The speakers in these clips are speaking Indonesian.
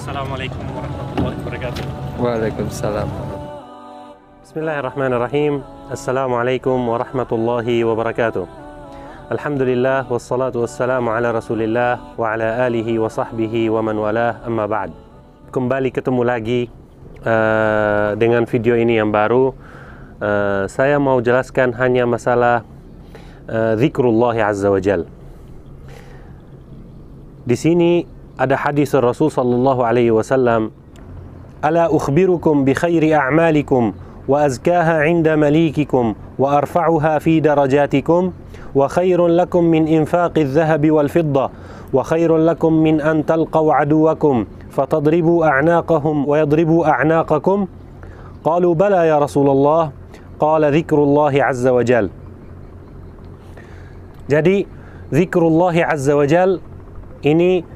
السلام عليكم ورحمة الله وبركاته وعليكم السلام بسم الله الرحمن الرحيم السلام عليكم ورحمة الله وبركاته الحمد لله والصلاة والسلام على رسول الله وعلى آله وصحبه ومن والاه أما بعد ba'd Kembali ketemu lagi uh, dengan video ini yang baru uh, Saya mau jelaskan hanya masalah uh, azza wa jal Di sini ada hadis Rasul sallallahu alaihi wasallam ألا أخبركم بخير أعمالكم وأزكاها عند مليككم وأرفعها في درجاتكم وخير لكم من إنفاق الذهب والفضة وخير لكم من أن تلقوا عدوكم فتضربوا أعناقهم ويضربوا أعناقكم قالوا بلى يا رسول الله قال ذكر الله عز وجل jadi zikrullah azza wajal ini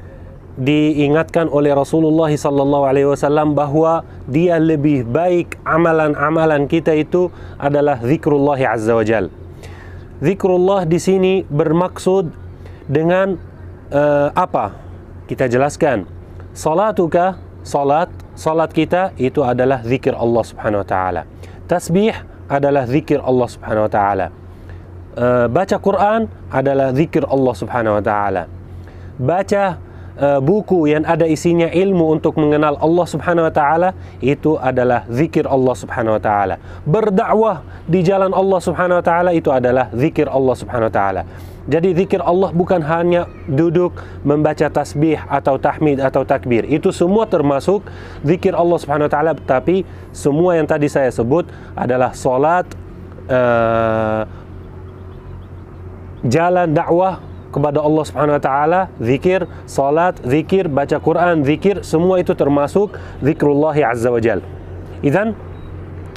diingatkan oleh Rasulullah sallallahu alaihi wasallam bahwa dia lebih baik amalan-amalan kita itu adalah zikrullah azza wajal. Zikrullah di sini bermaksud dengan uh, apa? Kita jelaskan. Salatuka, salat, salat kita itu adalah zikir Allah Subhanahu wa taala. Tasbih adalah zikir Allah Subhanahu wa taala. Uh, baca Quran adalah zikir Allah Subhanahu wa taala. Baca Eh, buku yang ada isinya ilmu untuk mengenal Allah Subhanahu wa taala itu adalah zikir Allah Subhanahu wa taala. Berdakwah di jalan Allah Subhanahu wa taala itu adalah zikir Allah Subhanahu wa taala. Jadi zikir Allah bukan hanya duduk membaca tasbih atau tahmid atau takbir. Itu semua termasuk zikir Allah Subhanahu wa taala, tapi semua yang tadi saya sebut adalah salat uh, eh, jalan dakwah kepada Allah Subhanahu wa taala, zikir, salat, zikir, baca Quran, zikir, semua itu termasuk zikrullah azza wajal. Idzan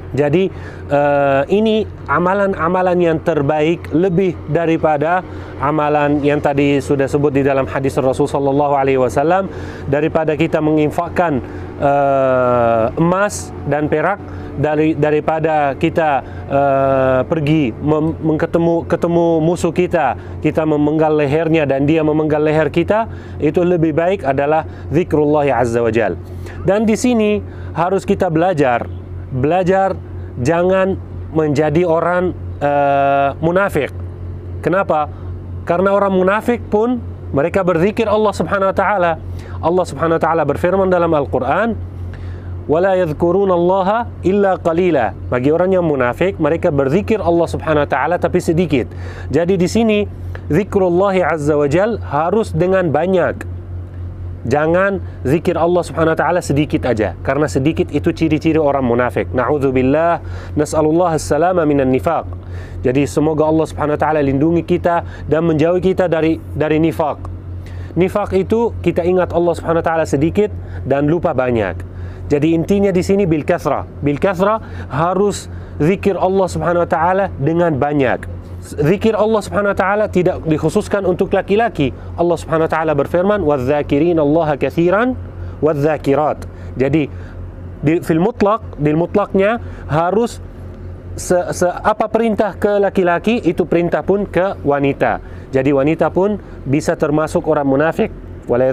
jadi uh, ini amalan-amalan yang terbaik lebih daripada amalan yang tadi sudah sebut di dalam hadis Rasul sallallahu alaihi wasallam daripada kita menginfakkan uh, emas dan perak dari daripada kita uh, pergi ketemu ketemu musuh kita, kita memenggal lehernya dan dia memenggal leher kita, itu lebih baik adalah zikrullah azza wajal. Dan di sini harus kita belajar, belajar jangan menjadi orang uh, munafik. Kenapa? Karena orang munafik pun mereka berzikir Allah Subhanahu wa taala. Allah Subhanahu wa taala berfirman dalam Al-Qur'an, wala yadhkuruna Allah illa qalila. Bagi orang yang munafik, mereka berzikir Allah Subhanahu wa taala tapi sedikit. Jadi di sini zikrullah azza wa wajal harus dengan banyak. Jangan zikir Allah Subhanahu wa taala sedikit aja karena sedikit itu ciri-ciri orang munafik. Nauzubillah, nas'alullah as-salama minan nifaq. Jadi semoga Allah Subhanahu wa taala lindungi kita dan menjauhi kita dari dari nifaq. Nifak itu kita ingat Allah Subhanahu wa taala sedikit dan lupa banyak. Jadi intinya di sini bil kasrah. Bil kasrah harus zikir Allah Subhanahu wa taala dengan banyak. Zikir Allah Subhanahu wa taala tidak dikhususkan untuk laki-laki. Allah Subhanahu wa taala berfirman, "Wadzakirin Allah katsiran wadzakirat." Jadi di fil mutlak, di mutlaknya harus se, se, apa perintah ke laki-laki itu perintah pun ke wanita. Jadi wanita pun bisa termasuk orang munafik wala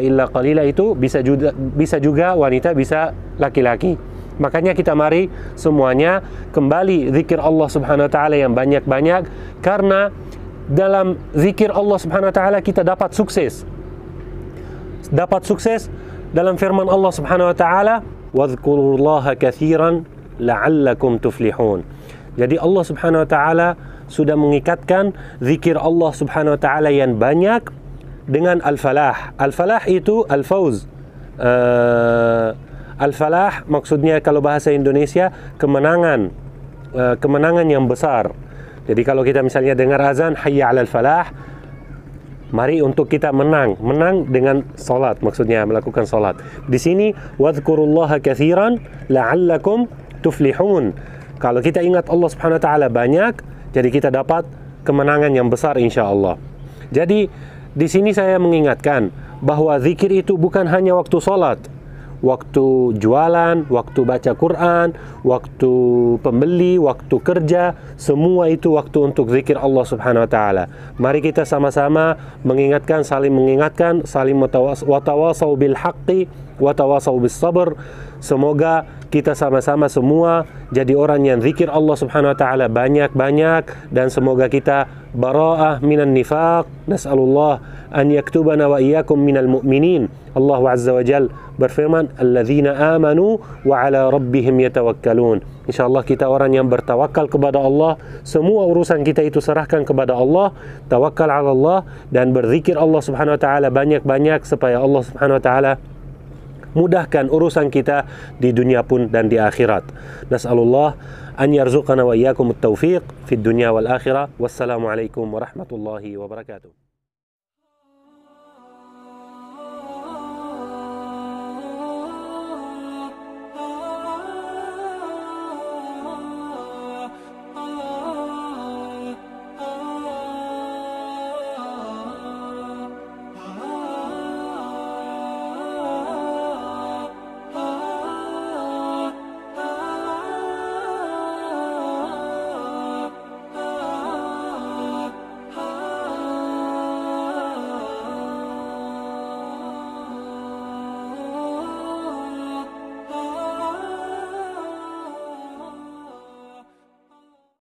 illa qalila itu bisa juga bisa juga wanita bisa laki-laki. Makanya kita mari semuanya kembali zikir Allah Subhanahu wa taala yang banyak-banyak karena dalam zikir Allah Subhanahu wa taala kita dapat sukses. Dapat sukses dalam firman Allah Subhanahu wa taala wadhkurullaha katsiran la'allakum tuflihun. Jadi Allah Subhanahu wa taala sudah mengikatkan zikir Allah Subhanahu wa taala yang banyak dengan al-falah. Al-falah itu al-fauz. Uh, eh, al-falah maksudnya kalau bahasa Indonesia kemenangan. Uh, kemenangan yang besar. Jadi kalau kita misalnya dengar azan hayya al falah, mari untuk kita menang. Menang dengan salat maksudnya melakukan salat. Di sini wadhkurullaha katsiran la'allakum tuflihun. Kalau kita ingat Allah Subhanahu wa taala banyak, jadi kita dapat kemenangan yang besar insya Allah. Jadi di sini saya mengingatkan bahwa zikir itu bukan hanya waktu sholat, waktu jualan, waktu baca Quran, waktu pembeli, waktu kerja, semua itu waktu untuk zikir Allah Subhanahu wa taala. Mari kita sama-sama mengingatkan, saling mengingatkan, saling watawasau bil haqqi, watawasau bis sabr. Semoga kita sama-sama semua jadi orang yang zikir Allah Subhanahu wa taala banyak-banyak dan semoga kita bara'ah minan nifaq nas'alullah an yaktubana wa iyyakum minal mu'minin Allah azza wa jal berfirman alladzina amanu wa ala rabbihim yatawakkalun insyaallah kita orang yang bertawakal kepada Allah semua urusan kita itu serahkan kepada Allah tawakal ala Allah dan berzikir Allah Subhanahu wa taala banyak-banyak supaya Allah Subhanahu wa taala mudahkan urusan kita di dunia pun dan di akhirat. Nas'alullah an yarzuqana wa iyyakum at-tawfiq fid dunya wal akhirah. Wassalamualaikum warahmatullahi wabarakatuh.